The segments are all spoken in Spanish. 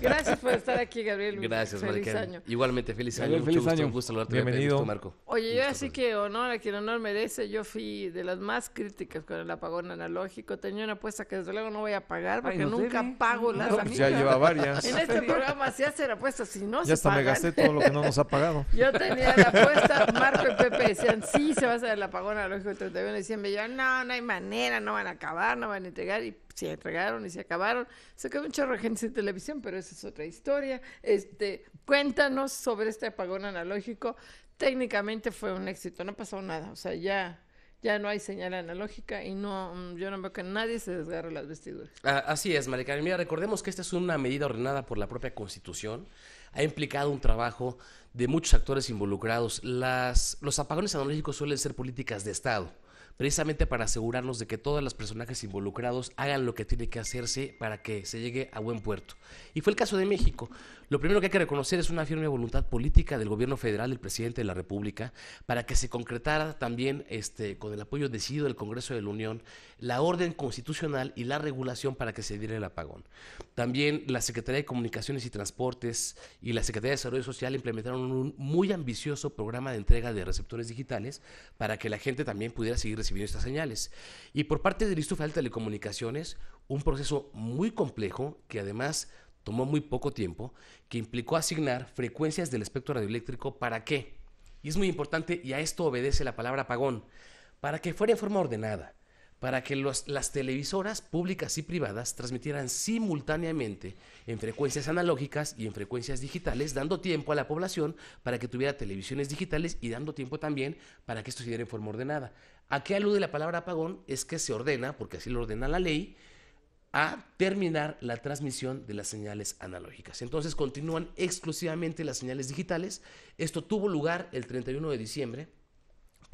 Gracias por estar aquí, Gabriel. Gracias, Feliz año. Igualmente, feliz año. feliz Mucho año. Gusto, Bienvenido. Marco. Oye, yo así que honor a quien honor merece. Yo fui de las más críticas con el apagón analógico. Tenía una apuesta que desde luego no voy a pagar porque nunca pago las pues amigas. Ya lleva varias. En este programa se la apuestas si no ya se hasta me gasté todo lo que no nos ha pagado. Yo tenía la apuesta, Marco y Pepe decían, sí, se va a hacer el apagón analógico el 31 de diciembre. yo, no, no hay manera, no van a acabar, no van a entregar. Y se entregaron y se acabaron. Se quedó un chorro de gente televisión, pero esa es otra historia. Este, cuéntanos sobre este apagón analógico. Técnicamente fue un éxito, no pasó nada, o sea, ya ya no hay señal analógica y no, mm, yo no veo que nadie se desgarre las vestiduras. Ah, así es, Maricarmen. Mira, recordemos que esta es una medida ordenada por la propia Constitución. Ha implicado un trabajo de muchos actores involucrados. Las, los apagones analógicos suelen ser políticas de Estado precisamente para asegurarnos de que todos los personajes involucrados hagan lo que tiene que hacerse para que se llegue a buen puerto. Y fue el caso de México. Lo primero que hay que reconocer es una firme voluntad política del gobierno federal, del presidente de la República, para que se concretara también, este, con el apoyo decidido del Congreso de la Unión, la orden constitucional y la regulación para que se diera el apagón. También la Secretaría de Comunicaciones y Transportes y la Secretaría de Desarrollo Social implementaron un muy ambicioso programa de entrega de receptores digitales para que la gente también pudiera seguir estas señales. Y por parte de Instituto Federal de Telecomunicaciones, un proceso muy complejo que además tomó muy poco tiempo, que implicó asignar frecuencias del espectro radioeléctrico para qué. Y es muy importante, y a esto obedece la palabra apagón, para que fuera en forma ordenada para que las televisoras públicas y privadas transmitieran simultáneamente en frecuencias analógicas y en frecuencias digitales, dando tiempo a la población para que tuviera televisiones digitales y dando tiempo también para que esto se diera en forma ordenada. ¿A qué alude la palabra apagón? Es que se ordena, porque así lo ordena la ley, a terminar la transmisión de las señales analógicas. Entonces continúan exclusivamente las señales digitales. Esto tuvo lugar el 31 de diciembre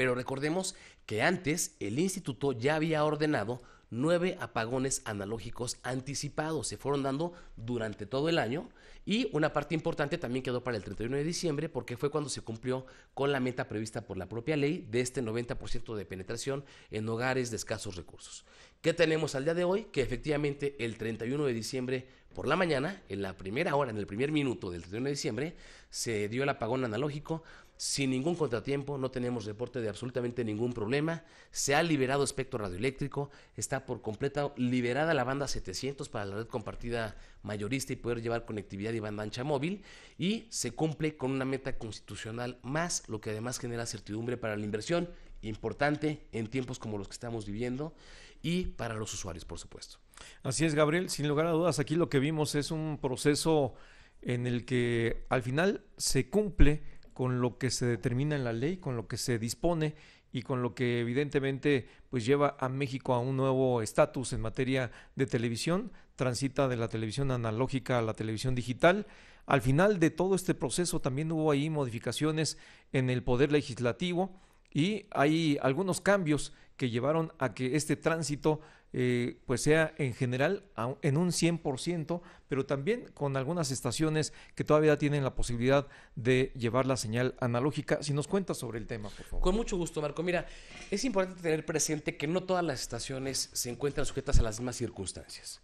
pero recordemos que antes el instituto ya había ordenado nueve apagones analógicos anticipados. Se fueron dando durante todo el año y una parte importante también quedó para el 31 de diciembre porque fue cuando se cumplió con la meta prevista por la propia ley de este 90% de penetración en hogares de escasos recursos. ¿Qué tenemos al día de hoy? Que efectivamente el 31 de diciembre por la mañana, en la primera hora, en el primer minuto del 31 de diciembre, se dio el apagón analógico sin ningún contratiempo, no tenemos reporte de absolutamente ningún problema, se ha liberado espectro radioeléctrico, está por completo liberada la banda 700 para la red compartida mayorista y poder llevar conectividad y banda ancha móvil y se cumple con una meta constitucional más, lo que además genera certidumbre para la inversión, importante en tiempos como los que estamos viviendo y para los usuarios, por supuesto. Así es, Gabriel, sin lugar a dudas, aquí lo que vimos es un proceso en el que al final se cumple con lo que se determina en la ley, con lo que se dispone y con lo que evidentemente pues lleva a México a un nuevo estatus en materia de televisión, transita de la televisión analógica a la televisión digital. Al final de todo este proceso también hubo ahí modificaciones en el poder legislativo y hay algunos cambios que llevaron a que este tránsito eh, pues sea en general en un 100%, pero también con algunas estaciones que todavía tienen la posibilidad de llevar la señal analógica. Si nos cuentas sobre el tema, por favor. Con mucho gusto, Marco. Mira, es importante tener presente que no todas las estaciones se encuentran sujetas a las mismas circunstancias.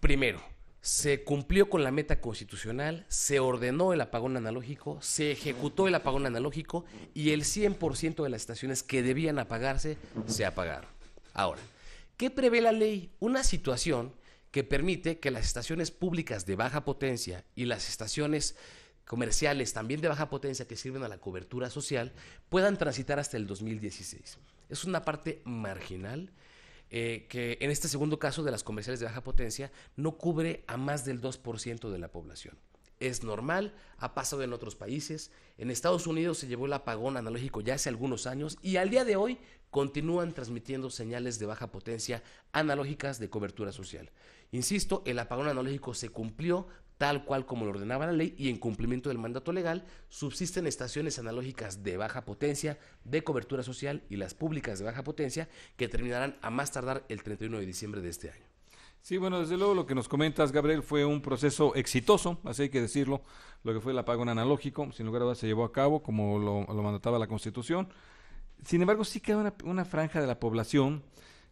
Primero, se cumplió con la meta constitucional, se ordenó el apagón analógico, se ejecutó el apagón analógico y el 100% de las estaciones que debían apagarse se apagaron. Ahora, ¿Qué prevé la ley? Una situación que permite que las estaciones públicas de baja potencia y las estaciones comerciales también de baja potencia que sirven a la cobertura social puedan transitar hasta el 2016. Es una parte marginal eh, que en este segundo caso de las comerciales de baja potencia no cubre a más del 2% de la población es normal, ha pasado en otros países. En Estados Unidos se llevó el apagón analógico ya hace algunos años y al día de hoy continúan transmitiendo señales de baja potencia analógicas de cobertura social. Insisto, el apagón analógico se cumplió tal cual como lo ordenaba la ley y en cumplimiento del mandato legal subsisten estaciones analógicas de baja potencia, de cobertura social y las públicas de baja potencia que terminarán a más tardar el 31 de diciembre de este año. Sí, bueno, desde luego lo que nos comentas, Gabriel, fue un proceso exitoso, así hay que decirlo, lo que fue el apagón analógico, sin lugar a dudas se llevó a cabo como lo, mandataba la Constitución. Sin embargo, sí queda una, franja de la población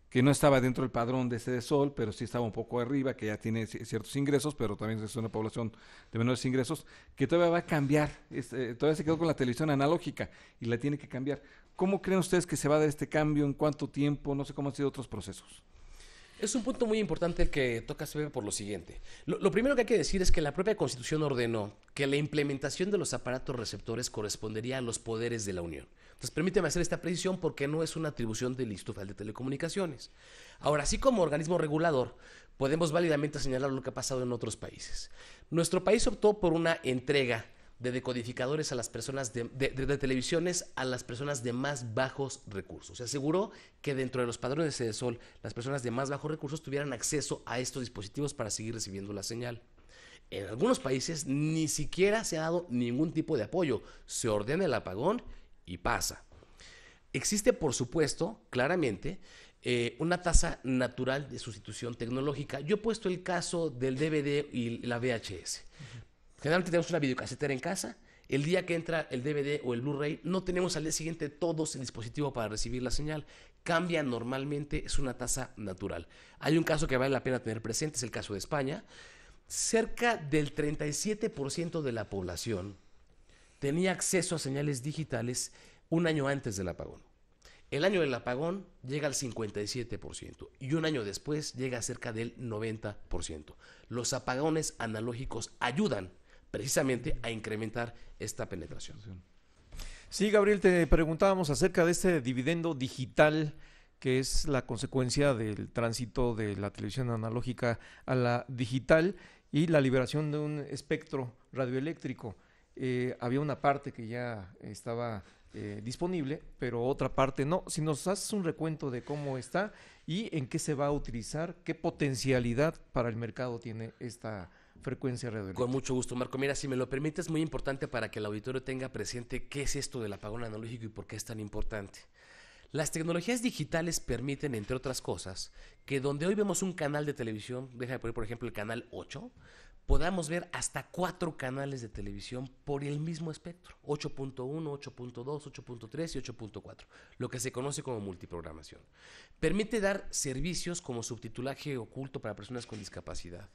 que no estaba dentro del padrón de de sol, pero sí estaba un poco arriba, que ya tiene ciertos ingresos, pero también es una población de menores ingresos, que todavía va a cambiar, este, todavía se quedó con la televisión analógica y la tiene que cambiar. ¿Cómo creen ustedes que se va a dar este cambio? ¿En cuánto tiempo? No sé cómo han sido otros procesos. Es un punto muy importante el que toca ve por lo siguiente. Lo, primero que hay que decir es que la propia Constitución ordenó que la implementación de los aparatos receptores correspondería a los poderes de la Unión. Entonces, permíteme hacer esta precisión porque no es una atribución del Instituto Federal de Telecomunicaciones. Ahora, así como organismo regulador, podemos válidamente señalar lo que ha pasado en otros países. Nuestro país optó por una entrega de decodificadores a las personas de, de, televisiones a las personas de más bajos recursos. Se aseguró que dentro de los padrones de sol las personas de más bajos recursos tuvieran acceso a estos dispositivos para seguir recibiendo la señal. En algunos países ni siquiera se ha dado ningún tipo de apoyo. Se ordena el apagón y pasa. Existe, por supuesto, claramente, eh, una tasa natural de sustitución tecnológica. Yo he puesto el caso del DVD y la VHS, Generalmente tenemos una videocasetera en casa. El día que entra el DVD o el Blu-ray, no tenemos al día siguiente todos el dispositivo para recibir la señal. Cambia normalmente, es una tasa natural. Hay un caso que vale la pena tener presente, es el caso de España. Cerca del 37% de la población tenía acceso a señales digitales un año antes del apagón. El año del apagón llega al 57% y un año después llega a cerca del 90%. Los apagones analógicos ayudan precisamente a incrementar esta penetración. Sí, Gabriel, te preguntábamos acerca de este dividendo digital que es la consecuencia del tránsito de la televisión analógica a la digital y la liberación de un espectro radioeléctrico. Eh, había una parte que ya estaba eh, disponible, pero otra parte no. Si nos haces un recuento de cómo está y en qué se va a utilizar, qué potencialidad para el mercado tiene esta frecuencia red Con mucho gusto, Marco. Mira, si me lo permite, es muy importante para que el auditorio tenga presente qué es esto del apagón analógico y por qué es tan importante. Las tecnologías digitales permiten, entre otras cosas, que donde hoy vemos un canal de televisión, deja de poner por ejemplo el canal 8, podamos ver hasta cuatro canales de televisión por el mismo espectro, 8.1, 8.2, 8.3 y 8.4, lo que se conoce como multiprogramación. Permite dar servicios como subtitulaje oculto para personas con discapacidad.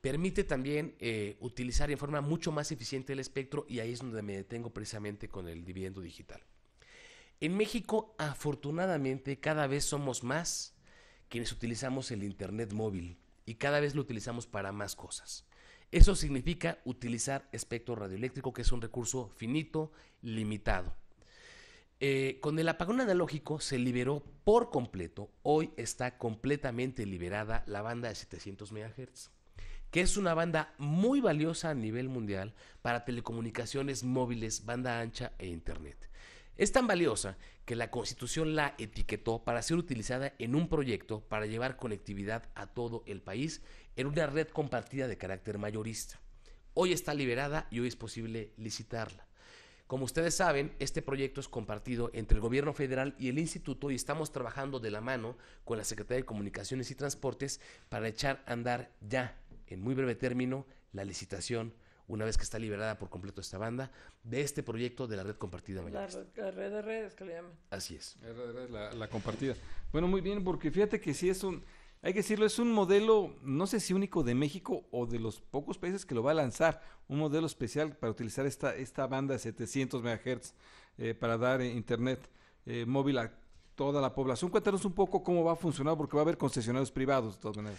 Permite también eh, utilizar en forma mucho más eficiente el espectro y ahí es donde me detengo precisamente con el dividendo digital. En México, afortunadamente, cada vez somos más quienes utilizamos el Internet móvil y cada vez lo utilizamos para más cosas. Eso significa utilizar espectro radioeléctrico, que es un recurso finito, limitado. Eh, con el apagón analógico se liberó por completo, hoy está completamente liberada la banda de 700 MHz que es una banda muy valiosa a nivel mundial para telecomunicaciones móviles, banda ancha e Internet. Es tan valiosa que la Constitución la etiquetó para ser utilizada en un proyecto para llevar conectividad a todo el país en una red compartida de carácter mayorista. Hoy está liberada y hoy es posible licitarla. Como ustedes saben, este proyecto es compartido entre el gobierno federal y el instituto y estamos trabajando de la mano con la Secretaría de Comunicaciones y Transportes para echar a andar ya en muy breve término la licitación una vez que está liberada por completo esta banda, de este proyecto de la red compartida La, red de redes que le llaman. Así es. La red de redes, la, compartida. Bueno, muy bien, porque fíjate que si es un, hay que decirlo, es un modelo, no sé si único de México o de los pocos países que lo va a lanzar, un modelo especial para utilizar esta, esta banda de 700 MHz eh, para dar eh, internet eh, móvil a toda la población. Cuéntanos un poco cómo va a funcionar, porque va a haber concesionarios privados de todas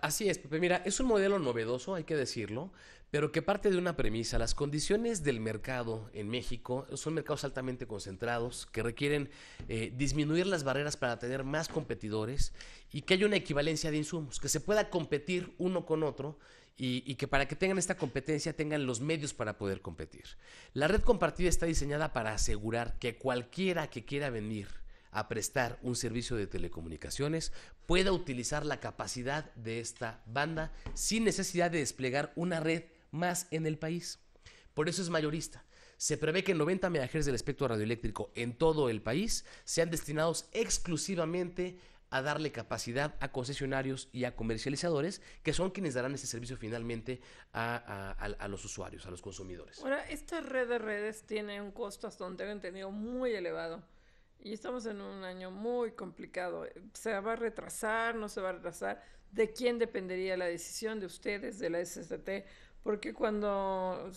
Así es, Pepe. Mira, es un modelo novedoso, hay que decirlo, pero que parte de una premisa. Las condiciones del mercado en México son mercados altamente concentrados que requieren eh, disminuir las barreras para tener más competidores y que haya una equivalencia de insumos, que se pueda competir uno con otro y, que para que tengan esta competencia tengan los medios para poder competir. La red compartida está diseñada para asegurar que cualquiera que quiera venir a prestar un servicio de telecomunicaciones pueda utilizar la capacidad de esta banda sin necesidad de desplegar una red más en el país. Por eso es mayorista. Se prevé que 90 MHz del espectro radioeléctrico en todo el país sean destinados exclusivamente a darle capacidad a concesionarios y a comercializadores, que son quienes darán ese servicio finalmente a, los usuarios, a los consumidores. Ahora, esta red de redes tiene un costo, hasta donde he entendido, muy elevado. Y estamos en un año muy complicado. ¿Se va a retrasar? ¿No se va a retrasar? ¿De quién dependería la decisión de ustedes, de la SST? Porque cuando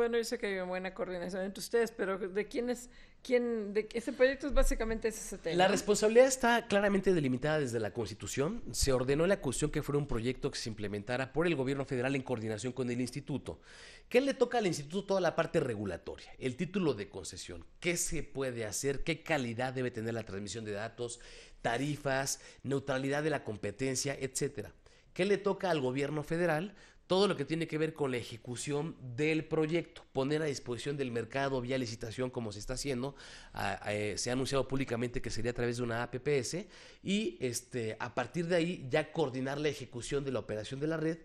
bueno, yo sé que hay buena coordinación entre ustedes, pero ¿de quién es? ¿Quién, de ese proyecto es básicamente SST? La responsabilidad está claramente delimitada desde la Constitución. Se ordenó en la cuestión que fuera un proyecto que se implementara por el gobierno federal en coordinación con el instituto. ¿Qué le toca al instituto toda la parte regulatoria? El título de concesión, qué se puede hacer, qué calidad debe tener la transmisión de datos, tarifas, neutralidad de la competencia, etcétera. ¿Qué le toca al gobierno federal? todo lo que tiene que ver con la ejecución del proyecto, poner a disposición del mercado vía licitación como se está haciendo, eh, se ha anunciado públicamente que sería a través de una APPS y este, a partir de ahí ya coordinar la ejecución de la operación de la red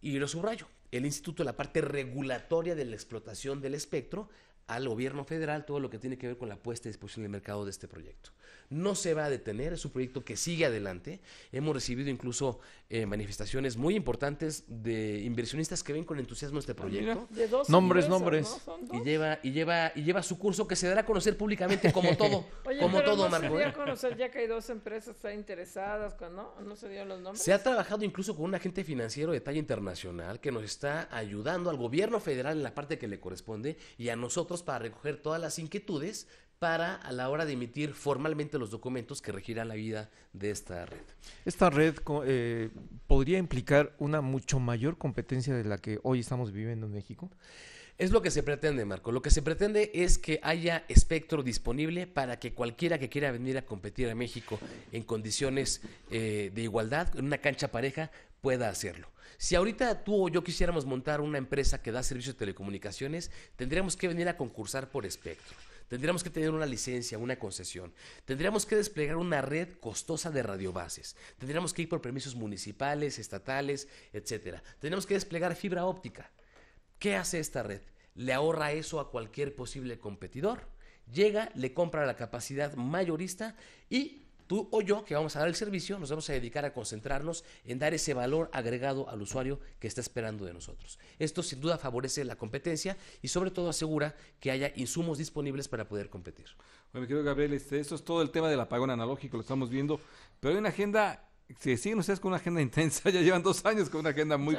y lo subrayo, el instituto, la parte regulatoria de la explotación del espectro al gobierno federal, todo lo que tiene que ver con la puesta a disposición del mercado de este proyecto no se va a detener, es un proyecto que sigue adelante. Hemos recibido incluso eh, manifestaciones muy importantes de inversionistas que ven con entusiasmo este ah, proyecto. de dos nombres, nombres. Y lleva, y lleva, y lleva su curso que se dará a conocer públicamente como todo, como todo, Marco. Se dio ¿eh? a conocer ya que hay dos empresas interesadas, ¿no? se dieron los nombres. Se ha trabajado incluso con un agente financiero de talla internacional que nos está ayudando al gobierno federal en la parte que le corresponde y a nosotros para recoger todas las inquietudes para a la hora de emitir formalmente los documentos que regirán la vida de esta red. Esta red eh, podría implicar una mucho mayor competencia de la que hoy estamos viviendo en México. Es lo que se pretende, Marco. Lo que se pretende es que haya espectro disponible para que cualquiera que quiera venir a competir a México en condiciones eh, de igualdad, en una cancha pareja, pueda hacerlo. Si ahorita tú o yo quisiéramos montar una empresa que da servicios de telecomunicaciones, tendríamos que venir a concursar por espectro. Tendríamos que tener una licencia, una concesión. Tendríamos que desplegar una red costosa de radiobases. Tendríamos que ir por permisos municipales, estatales, etc. Tendríamos que desplegar fibra óptica. ¿Qué hace esta red? Le ahorra eso a cualquier posible competidor. Llega, le compra la capacidad mayorista y Tú o yo, que vamos a dar el servicio, nos vamos a dedicar a concentrarnos en dar ese valor agregado al usuario que está esperando de nosotros. Esto sin duda favorece la competencia y sobre todo asegura que haya insumos disponibles para poder competir. Bueno, mi querido Gabriel, este, esto es todo el tema del apagón analógico, lo estamos viendo, pero hay una agenda si siguen ustedes con una agenda intensa, ya llevan dos años con una agenda muy,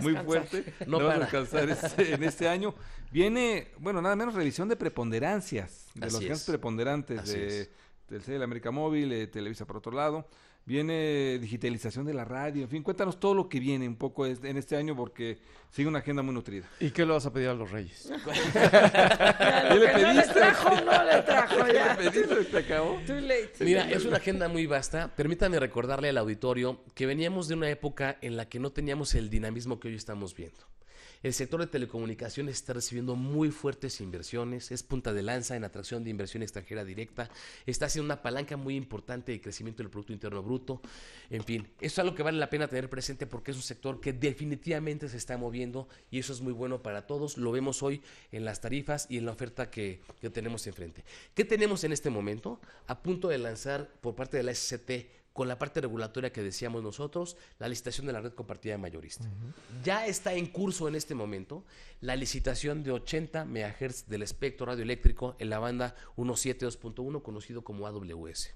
muy fuerte, no, van a descansar este, en este año. Viene, bueno, nada menos revisión de preponderancias, de los preponderantes de la América Móvil, eh, Televisa por otro lado. Viene digitalización de la radio, en fin, cuéntanos todo lo que viene un poco en este año porque sigue una agenda muy nutrida. ¿Y qué le vas a pedir a los reyes? ¿Qué le pediste? No le trajo, no le trajo ya. ¿Qué le pediste? ¿Se acabó? Too late. Mira, es una agenda muy vasta. Permítame recordarle al auditorio que veníamos de una época en la que no teníamos el dinamismo que hoy estamos viendo. El sector de telecomunicaciones está recibiendo muy fuertes inversiones, es punta de lanza en atracción de inversión extranjera directa, está haciendo una palanca muy importante de crecimiento del Producto Interno Bruto. En fin, eso es algo que vale la pena tener presente porque es un sector que definitivamente se está moviendo y eso es muy bueno para todos. Lo vemos hoy en las tarifas y en la oferta que, que tenemos enfrente. ¿Qué tenemos en este momento? A punto de lanzar por parte de la SCT con la parte regulatoria que decíamos nosotros, la licitación de la red compartida de mayorista. Ya está en curso en este momento la licitación de 80 MHz del espectro radioeléctrico en la banda 172.1, conocido como AWS.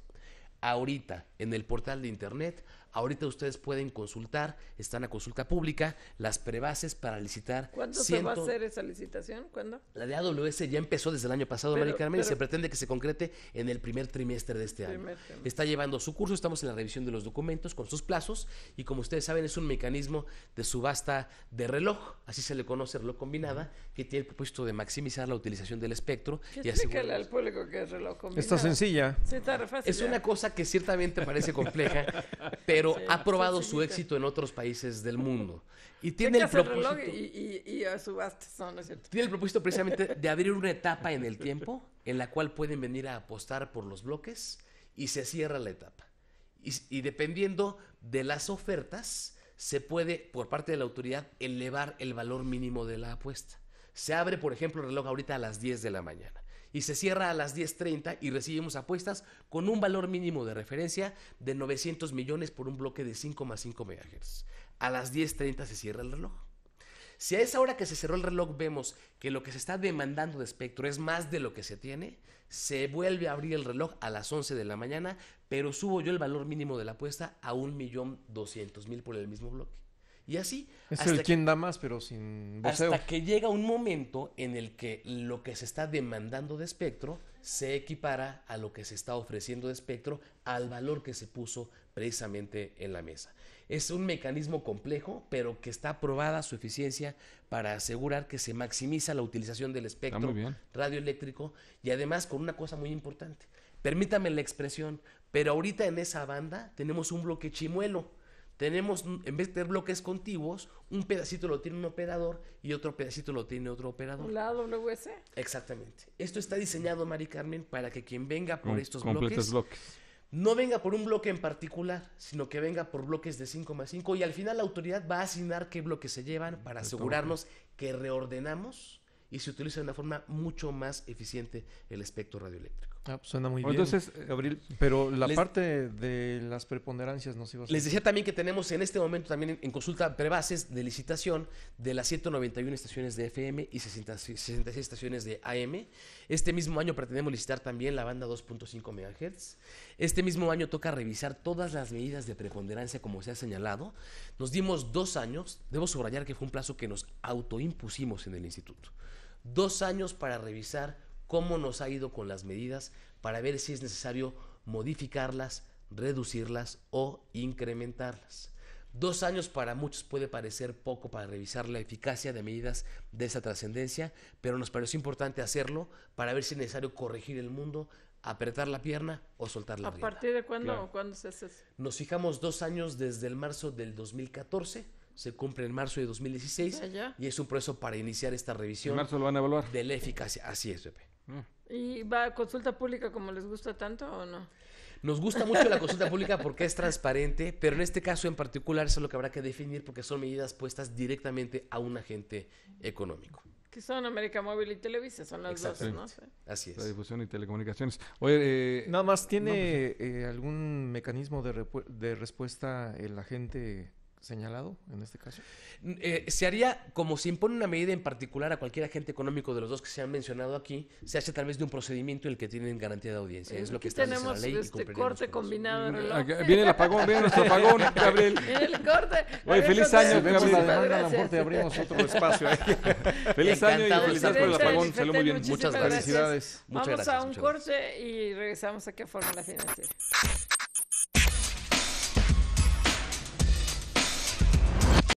Ahorita, en el portal de Internet, Ahorita ustedes pueden consultar, están a consulta pública, las prebases para licitar. ¿Cuándo se va a hacer esa licitación? ¿Cuándo? La de AWS ya empezó desde el año pasado, Carmen, y se pretende que se concrete en el primer trimestre de este año. Está llevando su curso, estamos en la revisión de los documentos con sus plazos, y como ustedes saben, es un mecanismo de subasta de reloj, así se le conoce reloj combinada, que tiene el propósito de maximizar la utilización del espectro. y así. al público que es reloj combinada. Está sencilla. Sí, es una cosa que ciertamente parece compleja, pero pero ha probado su éxito en otros países del mundo. Y tiene el propósito. Tiene el propósito precisamente de abrir una etapa en el tiempo en la cual pueden venir a apostar por los bloques y se cierra la etapa. Y, y dependiendo de las ofertas, se puede, por parte de la autoridad, elevar el valor mínimo de la apuesta. Se abre, por ejemplo, el reloj ahorita a las 10 de la mañana y se cierra a las 10.30 y recibimos apuestas con un valor mínimo de referencia de 900 millones por un bloque de 5,5 MHz. A las 10.30 se cierra el reloj. Si a esa hora que se cerró el reloj vemos que lo que se está demandando de espectro es más de lo que se tiene, se vuelve a abrir el reloj a las 11 de la mañana, pero subo yo el valor mínimo de la apuesta a 1.200.000 por el mismo bloque. Y así. Es el quien da más, pero sin Hasta que llega un momento en el que lo que se está demandando de espectro se equipara a lo que se está ofreciendo de espectro, al valor que se puso precisamente en la mesa. Es un mecanismo complejo, pero que está probada su eficiencia para asegurar que se maximiza la utilización del espectro radioeléctrico y además con una cosa muy importante. Permítame la expresión, pero ahorita en esa banda tenemos un bloque chimuelo tenemos, mm, en vez de tener bloques contiguos, un pedacito lo tiene un operador y otro pedacito lo tiene otro operador. La ese. Exactamente. Esto está diseñado, Mari Carmen, para que quien venga por estos bloques, no venga por un bloque en particular, sino que venga por bloques de 5 más 5 y al final la autoridad va a asignar qué bloques se llevan para asegurarnos que reordenamos y se utiliza de una forma mucho más eficiente el espectro radioeléctrico. Ah, pues suena muy bien. Entonces, eh, abril pero la parte de las preponderancias nos iba Les decía también que tenemos en este momento también en, consulta prebases de licitación de las 191 estaciones de FM y 66 estaciones de AM. Este mismo año pretendemos licitar también la banda 2.5 MHz. Este mismo año toca revisar todas las medidas de preponderancia como se ha señalado. Nos dimos dos años, debo subrayar que fue un plazo que nos autoimpusimos en el instituto. Dos años para revisar cómo nos ha ido con las medidas para ver si es necesario modificarlas, reducirlas o incrementarlas. Dos años para muchos puede parecer poco para revisar la eficacia de medidas de esa trascendencia, pero nos pareció importante hacerlo para ver si es necesario corregir el mundo, apretar la pierna o soltar la ¿A ¿A partir de cuándo, se hace eso? Nos fijamos dos años desde el marzo del 2014, se cumple en marzo de 2016 y es un proceso para iniciar esta revisión. En marzo lo van a evaluar. De la eficacia, así es, Pepe. ¿Y va a consulta pública como les gusta tanto o no? Nos gusta mucho la consulta pública porque es transparente, pero en este caso en particular eso es lo que habrá que definir porque son medidas puestas directamente a un agente económico. Que son América Móvil y Televisa, son las dos, ¿no? Así es. La difusión y telecomunicaciones. Eh, Nada más, ¿tiene pues eh, algún mecanismo de, de respuesta el agente señalado en este caso? Eh, se haría, como si impone una medida en particular a cualquier agente económico de los dos que se han mencionado aquí, se hace a través de un procedimiento en el que tienen garantía de audiencia. Es lo que está tenemos la ley este corte combinado. Mm, viene el apagón, viene nuestro apagón, Gabriel. Viene el corte. Oye, feliz año, Gabriel, abrimos otro espacio ahí. feliz año y felicidades por el apagón. Saludos muy bien. Muchas gracias. Felicidades. Vamos gracias, a un corte y regresamos aquí a la Financiera.